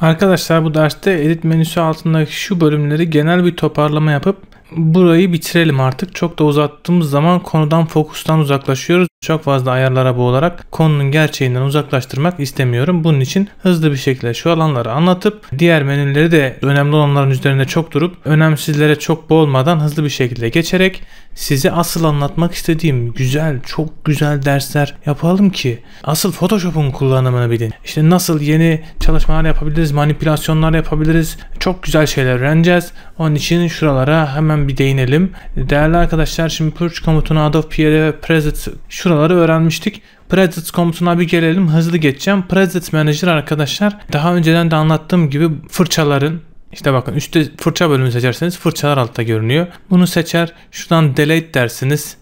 Arkadaşlar bu derste edit menüsü altındaki şu bölümleri genel bir toparlama yapıp burayı bitirelim artık. Çok da uzattığımız zaman konudan fokustan uzaklaşıyoruz. Çok fazla ayarlara boğularak konunun gerçeğinden uzaklaştırmak istemiyorum. Bunun için hızlı bir şekilde şu alanları anlatıp diğer menüleri de önemli olanların üzerinde çok durup önemsizlere çok boğulmadan hızlı bir şekilde geçerek size asıl anlatmak istediğim güzel, çok güzel dersler yapalım ki asıl Photoshop'un kullanımını bilin. İşte nasıl yeni çalışmalar yapabiliriz, manipülasyonlar yapabiliriz. Çok güzel şeyler öğreneceğiz. Onun için şuralara hemen bir değinelim. Değerli arkadaşlar şimdi purge komutunu Adobe Pierre Presets. şuraları öğrenmiştik. Presets komutuna bir gelelim hızlı geçeceğim. Presets Manager arkadaşlar daha önceden de anlattığım gibi fırçaların işte bakın üstte fırça bölümü seçerseniz fırçalar altta görünüyor. Bunu seçer şuradan delete dersiniz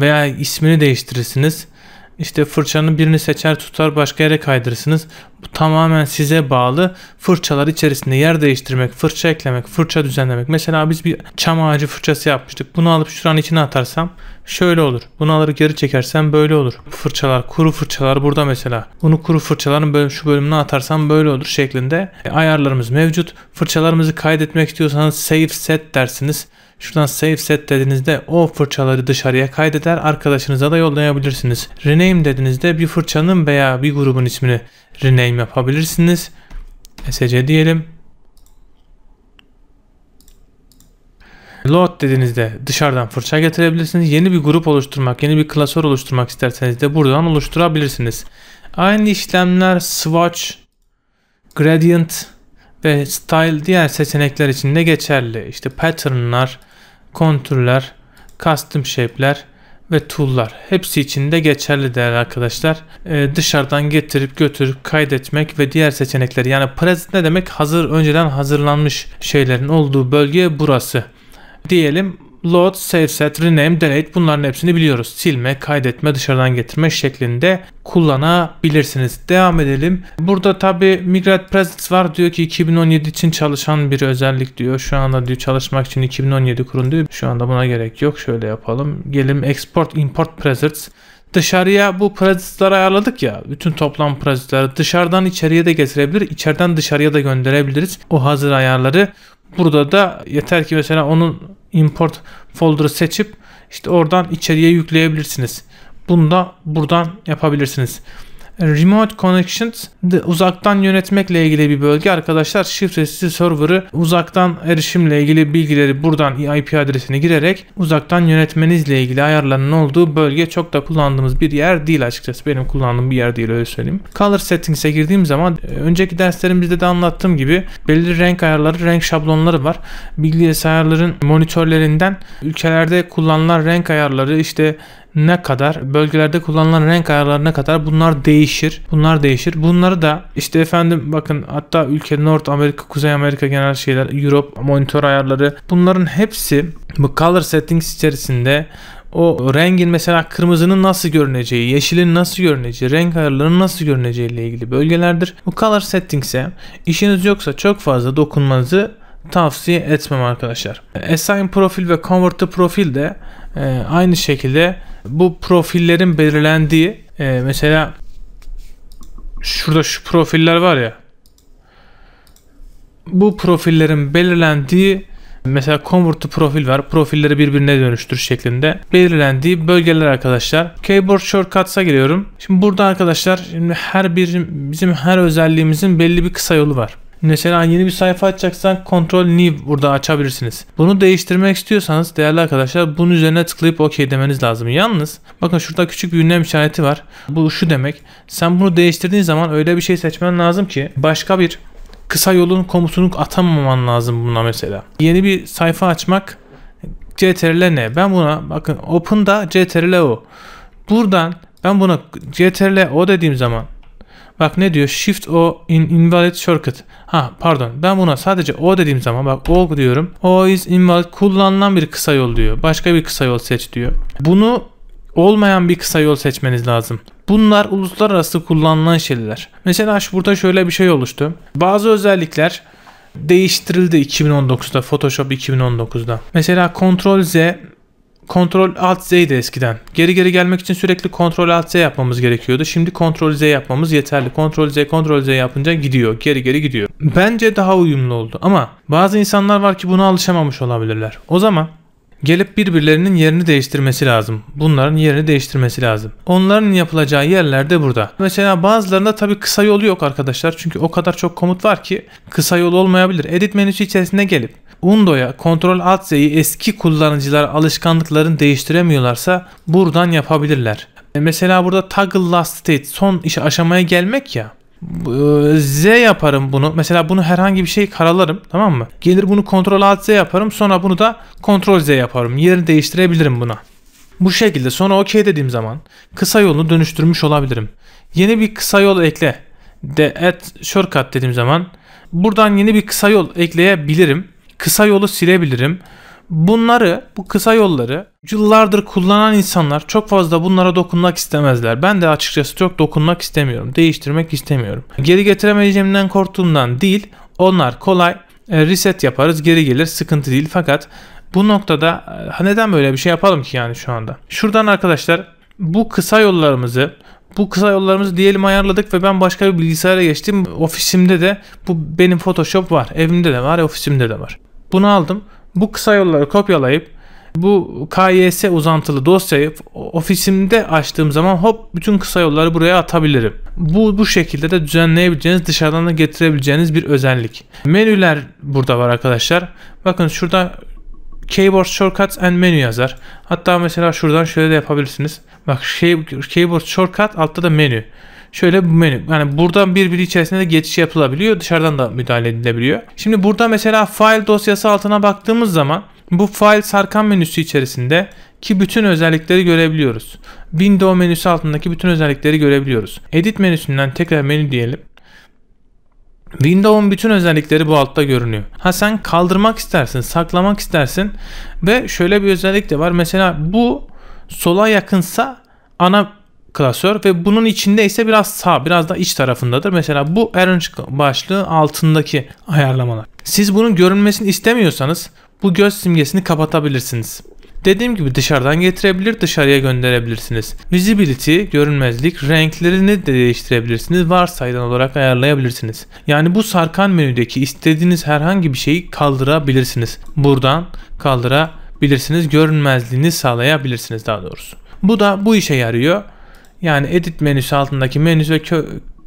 veya ismini değiştirirsiniz. İşte fırçanın birini seçer tutar başka yere kaydırırsınız. Bu tamamen size bağlı. Fırçalar içerisinde yer değiştirmek, fırça eklemek, fırça düzenlemek. Mesela biz bir çam ağacı fırçası yapmıştık. Bunu alıp şuranın içine atarsam şöyle olur. Bunu alır geri çekersem böyle olur. Fırçalar, kuru fırçalar burada mesela. Bunu kuru fırçaların bölüm, şu bölümüne atarsam böyle olur şeklinde ayarlarımız mevcut. Fırçalarımızı kaydetmek istiyorsanız save set dersiniz. Şuradan save set dediğinizde o fırçaları dışarıya kaydeder arkadaşınıza da yollayabilirsiniz. Rename dediğinizde bir fırçanın veya bir grubun ismini rename yapabilirsiniz. SC diyelim. Load dediğinizde dışarıdan fırça getirebilirsiniz. Yeni bir grup oluşturmak, yeni bir klasör oluşturmak isterseniz de buradan oluşturabilirsiniz. Aynı işlemler swatch, gradient ve style diğer seçenekler için de geçerli. İşte patternlar, kontürler, custom shape'ler ve tool'lar. Hepsi için de geçerli değerli arkadaşlar. Ee, dışarıdan getirip götürüp kaydetmek ve diğer seçenekler. Yani present ne demek? Hazır önceden hazırlanmış şeylerin olduğu bölge burası. Diyelim load, save set, rename, delete bunların hepsini biliyoruz. Silme, kaydetme, dışarıdan getirme şeklinde kullanabilirsiniz. Devam edelim. Burada tabi Migrate Presence var diyor ki 2017 için çalışan bir özellik diyor. Şu anda diyor çalışmak için 2017 kurun diyor. Şu anda buna gerek yok. Şöyle yapalım. Gelin Export Import Presence dışarıya bu parazitleri ayarladık ya. Bütün toplam parazitleri dışarıdan içeriye de getirebilir. içeriden dışarıya da gönderebiliriz. O hazır ayarları Burada da yeter ki mesela onun import folder'ı seçip işte oradan içeriye yükleyebilirsiniz. Bunu da buradan yapabilirsiniz. Remote Connections uzaktan yönetmekle ilgili bir bölge arkadaşlar. Şifresiz server'ı uzaktan erişimle ilgili bilgileri buradan IP adresini girerek uzaktan yönetmenizle ilgili ayarların olduğu bölge çok da kullandığımız bir yer değil açıkçası. Benim kullandığım bir yer değil öyle söyleyeyim. Color Settings'e girdiğim zaman e, önceki derslerimizde de anlattığım gibi belirli renk ayarları, renk şablonları var. Bilgisayarların monitörlerinden ülkelerde kullanılan renk ayarları işte ne kadar, bölgelerde kullanılan renk ayarlarına kadar bunlar değişir. Bunlar değişir. Bunları da işte efendim bakın hatta ülke North Amerika, Kuzey Amerika genel şeyler, Europe monitör ayarları bunların hepsi bu color settings içerisinde o rengin mesela kırmızının nasıl görüneceği, yeşilin nasıl görüneceği, renk ayarlarının nasıl görüneceği ile ilgili bölgelerdir. Bu color settings'e işiniz yoksa çok fazla dokunmanızı tavsiye etmem arkadaşlar. Assign e, profil ve convert to profil de e, aynı şekilde bu profillerin belirlendiği e, mesela şurada şu profiller var ya bu profillerin belirlendiği mesela convert profil var. Profilleri birbirine dönüştür şeklinde belirlendiği bölgeler arkadaşlar. Keyboard shortcuts'a giriyorum. Şimdi burada arkadaşlar şimdi her bir bizim her özelliğimizin belli bir kısa yolu var. Mesela yeni bir sayfa açacaksan Ctrl New burada açabilirsiniz. Bunu değiştirmek istiyorsanız değerli arkadaşlar bunun üzerine tıklayıp OK demeniz lazım. Yalnız bakın şurada küçük bir ünlem işareti var. Bu şu demek. Sen bunu değiştirdiğin zaman öyle bir şey seçmen lazım ki başka bir kısa yolun komutunu atamaman lazım buna mesela. Yeni bir sayfa açmak CTRL ne? Ben buna bakın open da CTRL o. Buradan ben buna CTRL o dediğim zaman Bak ne diyor? Shift O in invalid shortcut. Ha pardon. Ben buna sadece O dediğim zaman bak O diyorum. O is invalid kullanılan bir kısa yol diyor. Başka bir kısa yol seç diyor. Bunu olmayan bir kısa yol seçmeniz lazım. Bunlar uluslararası kullanılan şeyler. Mesela şu burada şöyle bir şey oluştu. Bazı özellikler değiştirildi 2019'da Photoshop 2019'da. Mesela Ctrl Z Ctrl Alt Z eskiden. Geri geri gelmek için sürekli Ctrl Alt Z yapmamız gerekiyordu. Şimdi Ctrl Z yapmamız yeterli. Ctrl Z Ctrl Z yapınca gidiyor. Geri geri gidiyor. Bence daha uyumlu oldu ama bazı insanlar var ki buna alışamamış olabilirler. O zaman gelip birbirlerinin yerini değiştirmesi lazım. Bunların yerini değiştirmesi lazım. Onların yapılacağı yerler de burada. Mesela bazılarında tabi kısa yolu yok arkadaşlar. Çünkü o kadar çok komut var ki kısa yol olmayabilir. Edit menüsü içerisine gelip Undo'ya Ctrl Alt Z'yi eski kullanıcılar alışkanlıklarını değiştiremiyorlarsa buradan yapabilirler. E, mesela burada toggle last state son işe aşamaya gelmek ya. E, Z yaparım bunu. Mesela bunu herhangi bir şey karalarım tamam mı? Gelir bunu Ctrl Alt Z yaparım. Sonra bunu da Ctrl Z yaparım. Yerini değiştirebilirim buna. Bu şekilde sonra OK dediğim zaman kısa yolunu dönüştürmüş olabilirim. Yeni bir kısa yol ekle de add shortcut dediğim zaman buradan yeni bir kısa yol ekleyebilirim kısa yolu silebilirim. Bunları, bu kısa yolları yıllardır kullanan insanlar çok fazla bunlara dokunmak istemezler. Ben de açıkçası çok dokunmak istemiyorum. Değiştirmek istemiyorum. Geri getiremeyeceğimden korktuğumdan değil. Onlar kolay e, reset yaparız geri gelir sıkıntı değil fakat bu noktada e, ha neden böyle bir şey yapalım ki yani şu anda? Şuradan arkadaşlar bu kısa yollarımızı bu kısa yollarımızı diyelim ayarladık ve ben başka bir bilgisayara geçtim. Ofisimde de bu benim Photoshop var. Evimde de var, ofisimde de var. Bunu aldım. Bu kısa yolları kopyalayıp bu KYS uzantılı dosyayı ofisimde açtığım zaman hop bütün kısa yolları buraya atabilirim. Bu bu şekilde de düzenleyebileceğiniz, dışarıdan da getirebileceğiniz bir özellik. Menüler burada var arkadaşlar. Bakın şurada Keyboard Shortcuts and Menu yazar. Hatta mesela şuradan şöyle de yapabilirsiniz. Bak Keyboard Shortcut altta da menü şöyle bir menü. Yani buradan birbiri içerisinde de geçiş yapılabiliyor. Dışarıdan da müdahale edilebiliyor. Şimdi burada mesela file dosyası altına baktığımız zaman bu file sarkan menüsü içerisinde ki bütün özellikleri görebiliyoruz. Window menüsü altındaki bütün özellikleri görebiliyoruz. Edit menüsünden tekrar menü diyelim. Windows'un bütün özellikleri bu altta görünüyor. Ha sen kaldırmak istersin, saklamak istersin ve şöyle bir özellik de var. Mesela bu sola yakınsa ana klasör ve bunun içinde ise biraz sağ biraz da iç tarafındadır. Mesela bu Orange başlığı altındaki ayarlamalar. Siz bunun görünmesini istemiyorsanız bu göz simgesini kapatabilirsiniz. Dediğim gibi dışarıdan getirebilir, dışarıya gönderebilirsiniz. Visibility, görünmezlik, renklerini de değiştirebilirsiniz. Varsayılan olarak ayarlayabilirsiniz. Yani bu sarkan menüdeki istediğiniz herhangi bir şeyi kaldırabilirsiniz. Buradan kaldırabilirsiniz. Görünmezliğini sağlayabilirsiniz daha doğrusu. Bu da bu işe yarıyor. Yani edit menüsü altındaki menü ve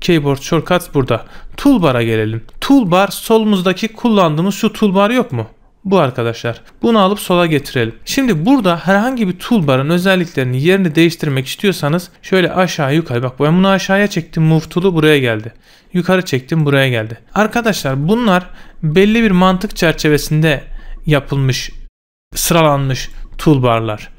keyboard shortcuts burada. Toolbar'a gelelim. Toolbar solumuzdaki kullandığımız şu toolbar yok mu? Bu arkadaşlar. Bunu alıp sola getirelim. Şimdi burada herhangi bir toolbar'ın özelliklerini yerini değiştirmek istiyorsanız şöyle aşağı yukarı bak ben bunu aşağıya çektim move tool'u buraya geldi. Yukarı çektim buraya geldi. Arkadaşlar bunlar belli bir mantık çerçevesinde yapılmış sıralanmış toolbar'lar.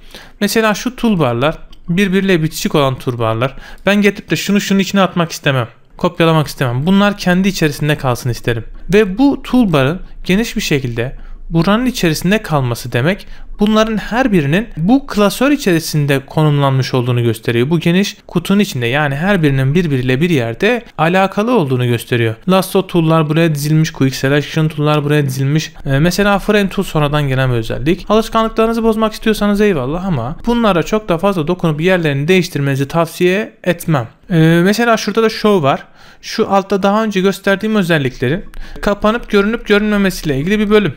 Mesela şu toolbar'lar birbiriyle bitişik olan turbarlar. Ben getirip de şunu şunu içine atmak istemem. Kopyalamak istemem. Bunlar kendi içerisinde kalsın isterim. Ve bu toolbar'ın geniş bir şekilde buranın içerisinde kalması demek bunların her birinin bu klasör içerisinde konumlanmış olduğunu gösteriyor. Bu geniş kutunun içinde yani her birinin birbiriyle bir yerde alakalı olduğunu gösteriyor. Lasso tool'lar buraya dizilmiş, quick selection tool'lar buraya dizilmiş. Ee, mesela frame tool sonradan gelen bir özellik. Alışkanlıklarınızı bozmak istiyorsanız eyvallah ama bunlara çok da fazla dokunup yerlerini değiştirmenizi tavsiye etmem. Ee, mesela şurada da show var. Şu altta daha önce gösterdiğim özelliklerin kapanıp görünüp görünmemesiyle ilgili bir bölüm.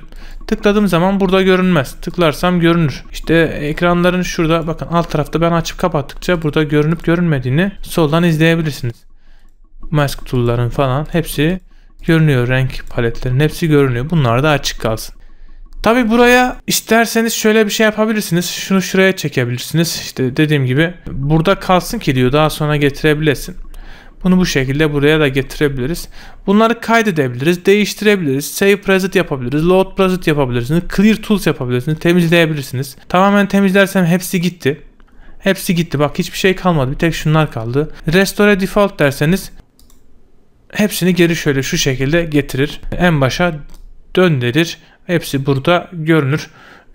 Tıkladığım zaman burada görünmez. Tıklarsam görünür. İşte ekranların şurada bakın alt tarafta ben açıp kapattıkça burada görünüp görünmediğini soldan izleyebilirsiniz. Mask tool'ların falan hepsi görünüyor. Renk paletlerin hepsi görünüyor. Bunlar da açık kalsın. Tabi buraya isterseniz şöyle bir şey yapabilirsiniz. Şunu şuraya çekebilirsiniz. İşte dediğim gibi burada kalsın ki diyor daha sonra getirebilirsin. Bunu bu şekilde buraya da getirebiliriz. Bunları kaydedebiliriz, değiştirebiliriz. Save preset yapabiliriz, load preset yapabilirsiniz, clear tools yapabilirsiniz, temizleyebilirsiniz. Tamamen temizlersem hepsi gitti. Hepsi gitti. Bak hiçbir şey kalmadı. Bir tek şunlar kaldı. Restore default derseniz hepsini geri şöyle şu şekilde getirir. En başa döndürür. Hepsi burada görünür.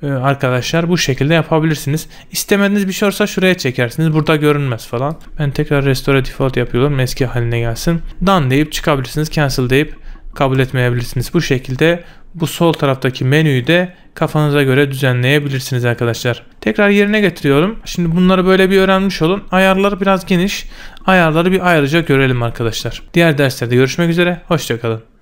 Ee, arkadaşlar bu şekilde yapabilirsiniz. İstemediğiniz bir şey olursa şuraya çekersiniz. Burada görünmez falan. Ben tekrar restore default yapıyorum. Eski haline gelsin. Done deyip çıkabilirsiniz. Cancel deyip kabul etmeyebilirsiniz. Bu şekilde bu sol taraftaki menüyü de kafanıza göre düzenleyebilirsiniz arkadaşlar. Tekrar yerine getiriyorum. Şimdi bunları böyle bir öğrenmiş olun. Ayarlar biraz geniş. Ayarları bir ayrıca görelim arkadaşlar. Diğer derslerde görüşmek üzere. Hoşçakalın.